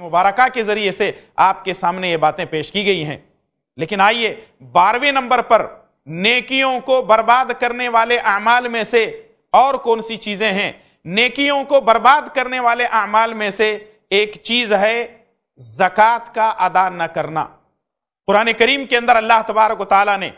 मुबारक के जरिए से आपके सामने ये बातें पेश की गई हैं लेकिन आइए बारहवें नंबर पर नेकियों को बर्बाद करने वाले अमाल में से और कौन सी चीजें हैं नेकियों को बर्बाद करने वाले अमाल में से एक चीज है जक़ात का अदा न करना कुरान करीम के अंदर अल्लाह तबारक तला ने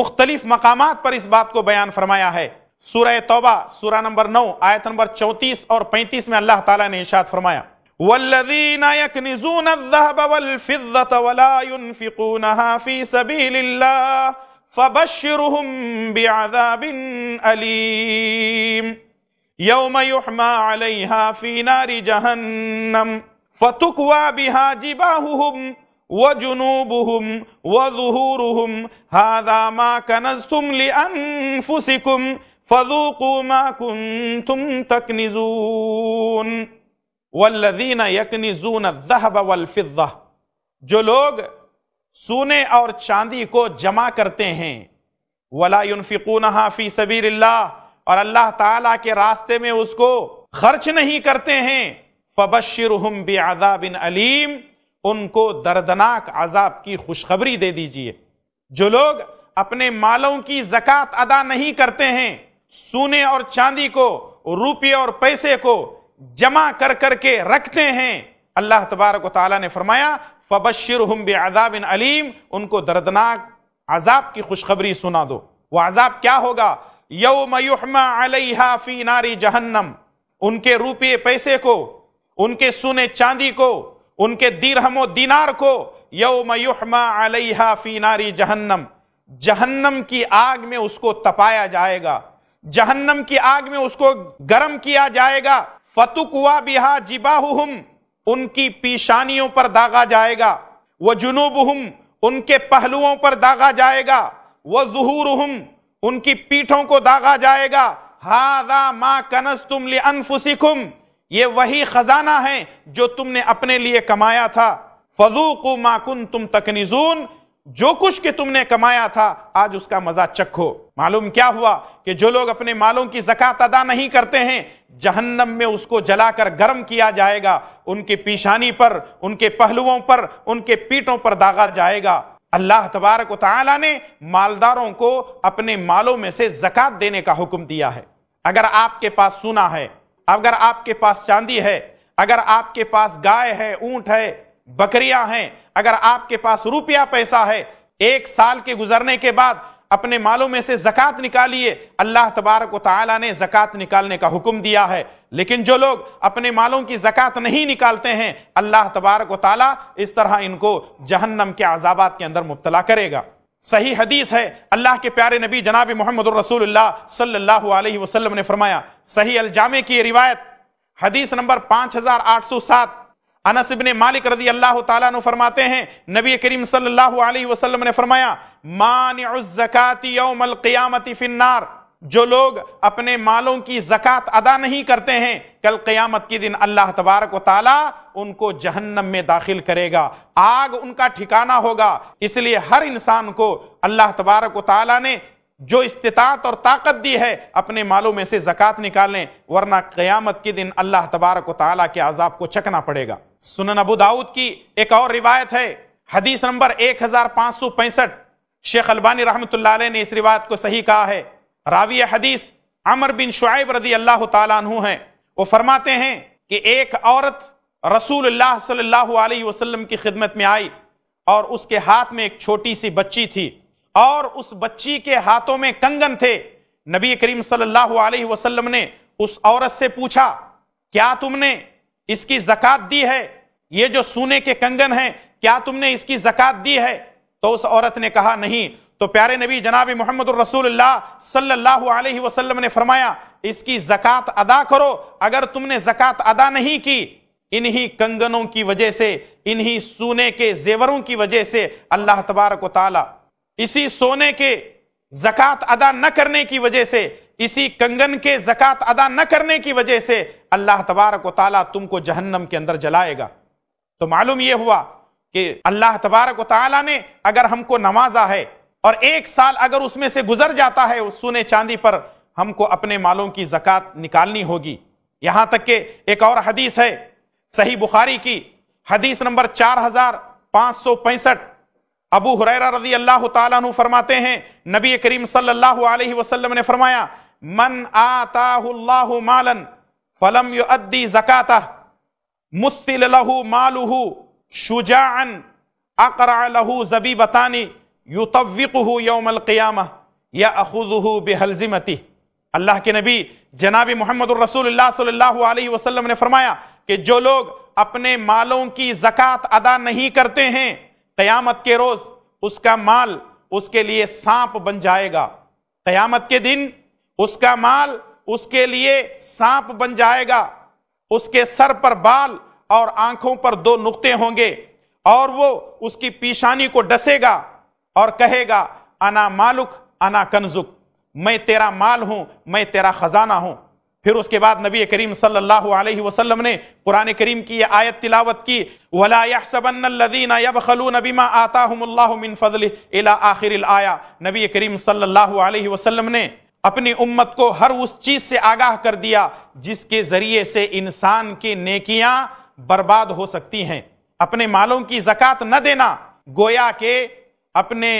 मुख्तलिफ मकाम पर इस बात को बयान फरमाया है सूरह तोबा सूरा नंबर नौ आयत नंबर चौंतीस और पैंतीस में अल्लाह तला ने इशाद फरमाया والذين يكنزون الذهب والفضة ولا ينفقونها في سبيل الله فبشرهم بعذاب أليم يوم يحمى عليها في نار جهنم فتكوى بها جباههم وجنوبهم وظهورهم هذا ما كنزتم لأنفسكم فذوقوا ما كنتم تكنزون वल्लदीन यकनीजून जहब वलफिज़ा जो लोग सोने और चांदी को जमा करते हैं वलाफिकून हाफी सबीर और अल्लाह ताला के रास्ते में उसको खर्च नहीं करते हैं फबशर हम बिन अलीम उनको दर्दनाक अजाब की खुशखबरी दे दीजिए जो लोग अपने मालों की जक़ात अदा नहीं करते हैं सोने और चांदी को रुपये और पैसे को जमा कर करके रखते हैं अल्लाह तबारक ताला ने फरमाया फ़बशर हम बेआबिन अलीम उनको दर्दनाक अजाब की खुशखबरी सुना दो वह अजाब क्या होगा यौम फी नारी जहन्नम उनके रुपये पैसे को उनके सोने चांदी को उनके दिरहमो दीनार को यौम युहमा फी नारी जहन्नम जहन्नम की आग में उसको तपाया जाएगा जहन्नम की आग में उसको गर्म किया जाएगा फतुकुआ बिहा जिबाहुम उनकी पीशानियों पर दागा जाएगा वह जुनूबहुम उनके पहलुओं पर दागा जाएगा वह जहूरहुम उनकी पीठों को दागा जाएगा हादा मा कनस तुम अनफुसिकुम ये वही खजाना है जो तुमने अपने लिए कमाया था फजूक माकुन तुम तकनीजून जो कुछ के तुमने कमाया था आज उसका मजा चखो मालूम क्या हुआ कि जो लोग अपने मालों की जक़ात अदा नहीं करते हैं जहन्नम में उसको जलाकर गर्म किया जाएगा उनके पीशानी पर उनके पहलुओं पर उनके पीठों पर दागा जाएगा अल्लाह तबारक ताला ने मालदारों को अपने मालों में से जक़ात देने का हुक्म दिया है अगर आपके पास सोना है अगर आपके पास चांदी है अगर आपके पास गाय है ऊंट है बकरियां हैं अगर आपके पास रुपया पैसा है एक साल के गुजरने के बाद अपने मालों में से जक़ात निकालिए अल्लाह तबारक ताली ने जक़ात निकालने का हुक्म दिया है लेकिन जो लोग अपने मालों की जक़ात नहीं निकालते हैं अल्लाह तबारक वाली इस तरह इनको जहन्नम के आजाबात के अंदर मुबतला करेगा सही हदीस है अल्लाह के प्यारे नबी जनाब मोहम्मद सल्लल्लाहु अलैहि वसल्लम ने फरमाया सही अलजामे की रिवायत हदीस नंबर पांच हजार आठ सौ सात अनस इबन मालिक रजी अल्लाह तु फरमाते हैं नबी करीम सल्लल्लाहु अलैहि वसल्लम ने फरमाया मानकाती फिन्नार जो लोग अपने मालों की जक़ात अदा नहीं करते हैं कल क़यामत के दिन अल्लाह तबारक ताला उनको जहन्नम में दाखिल करेगा आग उनका ठिकाना होगा इसलिए हर इंसान को अल्लाह तबारक ताला ने जो इस्तात और ताकत दी है अपने मालों में से जक़ात निकालें वरना क़यामत के दिन अल्लाह तबारक ताली के आज़ाब को चकना पड़ेगा सुन अबू दाऊद की एक और रिवायत है हदीस नंबर एक हज़ार पाँच सौ पैंसठ शेख अलबानी रहमत ने इस रिवायत को सही कहा है रावी हदीस अमर बिन शुआब रदी अल्लाह तु है वो फरमाते हैं कि एक औरत रसूल सल्लल्लाहु वसलम की खिदमत में आई और उसके हाथ में एक छोटी सी बच्ची थी और उस बच्ची के हाथों में कंगन थे नबी करीम सल्लल्लाहु अलैहि वसल्लम ने उस औरत से पूछा क्या तुमने इसकी जक़ात दी है ये जो सोने के कंगन हैं क्या तुमने इसकी जक़ात दी है तो उस औरत ने कहा नहीं तो प्यारे नबी जनाब मोहम्मद सल्लल्लाहु अलैहि वसल्लम ने फरमाया इसकी जक़ात अदा करो अगर तुमने जक़ात अदा नहीं की इन्हीं कंगनों की वजह से इन्हीं सोने के जेवरों की वजह से अल्लाह तबारक ताला इसी सोने के जकत अदा न करने की वजह से इसी कंगन के जक़त अदा न करने की वजह से अल्लाह तबारक वाली तुमको जहन्नम के अंदर जलाएगा तो मालूम यह हुआ कि अल्लाह तबारक वाली ने अगर हमको नवाजा है और एक साल अगर उसमें से गुजर जाता है उस सोने चांदी पर हमको अपने मालों की जक़त निकालनी होगी यहाँ तक के एक और हदीस है सही बुखारी की हदीस नंबर चार हजार पाँच सौ पैंसठ अबू हुरैरा रजी अल्लाह तु फरमाते हैं नबी करीम सल्लल्लाहु अलैहि वसल्लम ने फरमाया मन आताहुल्लाहु मालन फलम युद्दी जकाता मुस्तिल लहू मालुहू शुजान अकरा लहू जबी बतानी युतविकहू यौमल क़ियामह या अखुदहू बेहलजिमती अल्लाह के नबी जनाब मोहम्मद सल्लल्लाहु अलैहि वसल्लम ने फरमाया कि जो लोग अपने मालों की जक़ात अदा नहीं करते हैं कयामत के रोज उसका माल उसके लिए सांप बन जाएगा कयामत के दिन उसका माल उसके लिए सांप बन जाएगा उसके सर पर बाल और आंखों पर दो नुक्ते होंगे और वो उसकी पीशानी को डसेगा और कहेगा अना मालुक अना कंजुक मैं तेरा माल हूं मैं तेरा खजाना हूं फिर उसके बाद नबी करीम सल्लल्लाहु अलैहि वसल्लम ने कुरान करीम की आयत तिलावत की वला आखिर आया नबी करीम सल्लल्लाहु अलैहि वसल्लम ने अपनी उम्मत को हर उस चीज से आगाह कर दिया जिसके जरिए से इंसान की नेकियां बर्बाद हो सकती हैं अपने मालों की जक़ात न देना गोया के अपने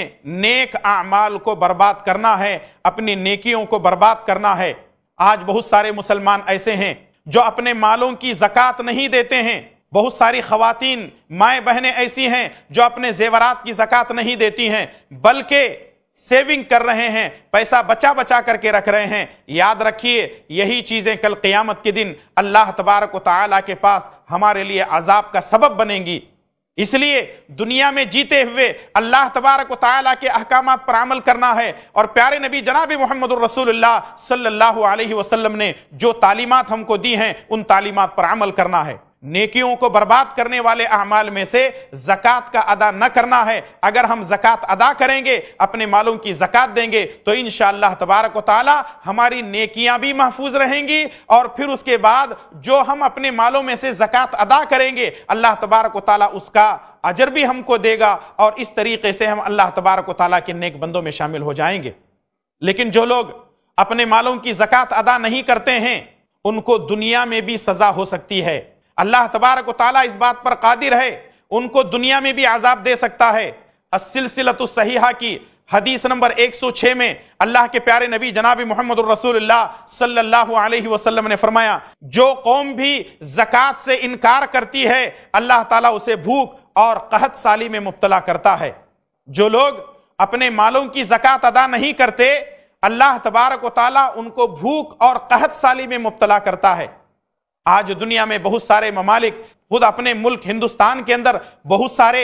नेक आमाल को बर्बाद करना है अपनी नेकियों को बर्बाद करना है आज बहुत सारे मुसलमान ऐसे हैं जो अपने मालों की जक़ात नहीं देते हैं बहुत सारी खातन माएँ बहनें ऐसी हैं जो अपने जेवरात की जक़ात नहीं देती हैं बल्कि सेविंग कर रहे हैं पैसा बचा बचा करके रख रहे हैं याद रखिए यही चीज़ें कल क़यामत के दिन अल्लाह तबारक ताली के पास हमारे लिए अजाब का सबब बनेंगी इसलिए दुनिया में जीते हुए अल्लाह तबारक वाली के अहकाम पर अमल करना है और प्यारे नबी जनाब मोहम्मद सल्लल्लाहु अलैहि वसल्लम ने जो तालीमत हमको दी हैं उन तालीमत पर अमल करना है नेकियों को बर्बाद करने वाले अहमाल में से जक़ात का अदा न करना है अगर हम जक़ात अदा करेंगे अपने मालों की जक़ात देंगे तो इन तबारक ताली हमारी नेकियाँ भी महफूज रहेंगी और फिर उसके बाद जो हम अपने मालों में से जक़ात अदा करेंगे अल्लाह तबारक ताली उसका अजर भी हमको देगा और इस तरीके से हम अल्लाह तबारक ताली के नेक बंदों में शामिल हो जाएंगे लेकिन जो लोग अपने मालों की जक़ात अदा नहीं करते हैं उनको दुनिया में भी सज़ा हो सकती है अल्लाह तबारक वाली इस बात पर कादिर है उनको दुनिया में भी आजाब दे सकता है असिलसिलत सहीहा की हदीस नंबर 106 में अल्लाह के प्यारे नबी जनाब मोहम्मद वसल्लम ने फरमाया जो कौम भी जक़ात से इनकार करती है अल्लाह ताला उसे भूख और कहत साली में मुबतला करता है जो लोग अपने मालों की जक़ात अदा नहीं करते अल्लाह तबारक वाली उनको भूख और कहत साली में मुबतला करता है आज दुनिया में बहुत सारे ममालिक खुद अपने मुल्क हिंदुस्तान के अंदर बहुत सारे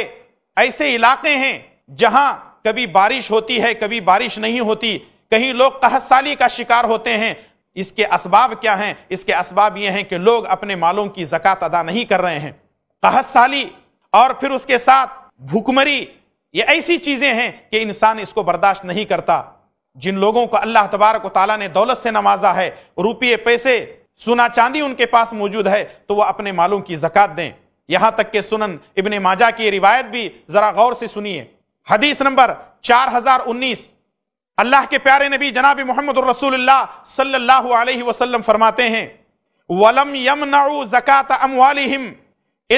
ऐसे इलाके हैं जहां कभी बारिश होती है कभी बारिश नहीं होती कहीं लोग साली का शिकार होते हैं इसके इसबाब क्या हैं इसके इसबाब ये हैं कि लोग अपने मालों की जक़ात अदा नहीं कर रहे हैं साली और फिर उसके साथ भूखमरी ये ऐसी चीज़ें हैं कि इंसान इसको बर्दाश्त नहीं करता जिन लोगों को अल्लाह तबारक ताली ने दौलत से नवाजा है रुपये पैसे सोना चांदी उनके पास मौजूद है तो वह अपने मालों की जक़ात दें यहां तक के सुनन इब्ने माजा की रिवायत भी जरा गौर से सुनिए हदीस नंबर चार हजार उन्नीस अल्लाह के प्यारे नबी जनाब मोहम्मद सल्लल्लाहु अलैहि वसल्लम फरमाते हैं वलम यमनाउ जक़ात अमवालिहिम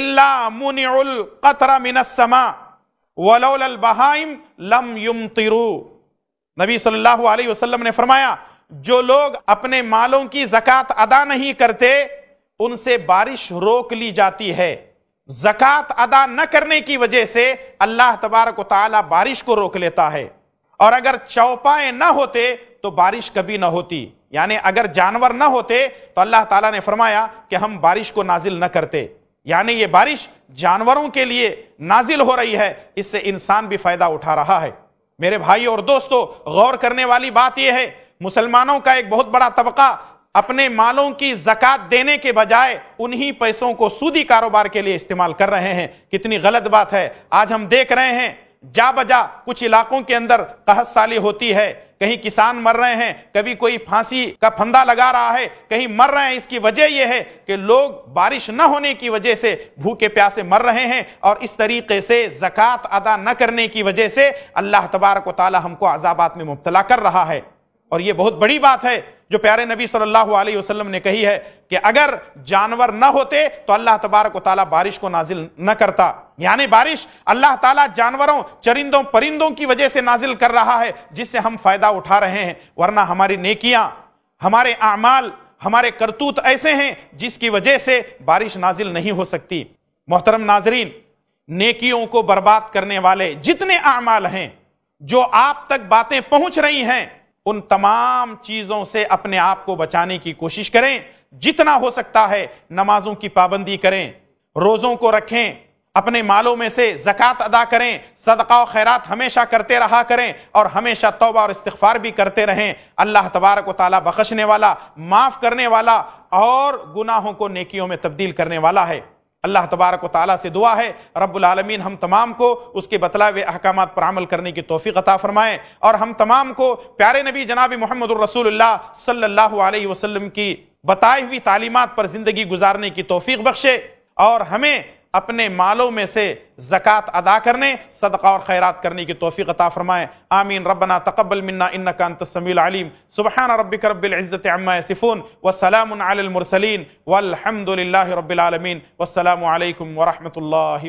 इल्ला मुनिउल कतरा मिनस्समा वलौल बहाइम लम युमतिरु नबी सल्लल्लाहु अलैहि वसल्लम ने फरमाया जो लोग अपने मालों की जक़त अदा नहीं करते उनसे बारिश रोक ली जाती है जकत अदा न करने की वजह से अल्लाह तबारक ताला बारिश को रोक लेता है और अगर चौपाएं ना होते तो बारिश कभी ना होती यानी अगर जानवर ना होते तो अल्लाह ताला ने फरमाया कि हम बारिश को नाजिल ना करते यानी ये बारिश जानवरों के लिए नाजिल हो रही है इससे इंसान भी फायदा उठा रहा है मेरे भाई और दोस्तों गौर करने वाली बात यह है मुसलमानों का एक बहुत बड़ा तबका अपने मालों की जक़ात देने के बजाय उन्हीं पैसों को सूदी कारोबार के लिए इस्तेमाल कर रहे हैं कितनी गलत बात है आज हम देख रहे हैं जा बजा कुछ इलाकों के अंदर कहत साली होती है कहीं किसान मर रहे हैं कभी कोई फांसी का फंदा लगा रहा है कहीं मर रहे हैं इसकी वजह यह है कि लोग बारिश न होने की वजह से भूखे प्यासे मर रहे हैं और इस तरीके से जक़ात अदा न करने की वजह से अल्लाह तबारक ताली हमको अजाबात में मुबतला कर रहा है और ये बहुत बड़ी बात है जो प्यारे नबी सल्लल्लाहु अलैहि वसल्लम ने कही है कि अगर जानवर न होते तो अल्लाह तबारक ताला बारिश को नाजिल न करता यानी बारिश अल्लाह ताला जानवरों चरिंदों परिंदों की वजह से नाजिल कर रहा है जिससे हम फायदा उठा रहे हैं वरना हमारी नेकियां हमारे अमाल हमारे करतूत ऐसे हैं जिसकी वजह से बारिश नाजिल नहीं हो सकती मोहतरम नाजरीन नेकियों को बर्बाद करने वाले जितने अमाल हैं जो आप तक बातें पहुंच रही हैं उन तमाम चीजों से अपने आप को बचाने की कोशिश करें जितना हो सकता है नमाजों की पाबंदी करें रोजों को रखें अपने मालों में से जक़ात अदा करें सदका व खैरात हमेशा करते रहा करें और हमेशा तोबा और इस्तफार भी करते रहें अल्लाह तबारक ताली बख्शने वाला माफ़ करने वाला और गुनाहों को नेकियों में तब्दील करने वाला है अल्लाह तबारक ताली से दुआ है रबालमीन हम तमाम को उसके हुए अहकाम पर अमल करने की तोफ़ी अता फ़रमाएँ और हम तमाम को प्यारे नबी जनाब मोहम्मद रसूल सल्ला वसम की बताई हुई तालीमत पर ज़िंदगी गुजारने की तोफ़ी बख्शे और हमें अपने मालों में से ज़क़़त अदा करने सदक़ा और खैरात करने की तोफ़ी अता फ़रमाएँ आमीन रबना तकबल मन्ना इन्ना का तसमीम सुबहान रबिक रबिल्ज़त अम्मा सिफ़ून वसलामसलिन वलहमदिल्ला रबालमीन वसलम वरहमल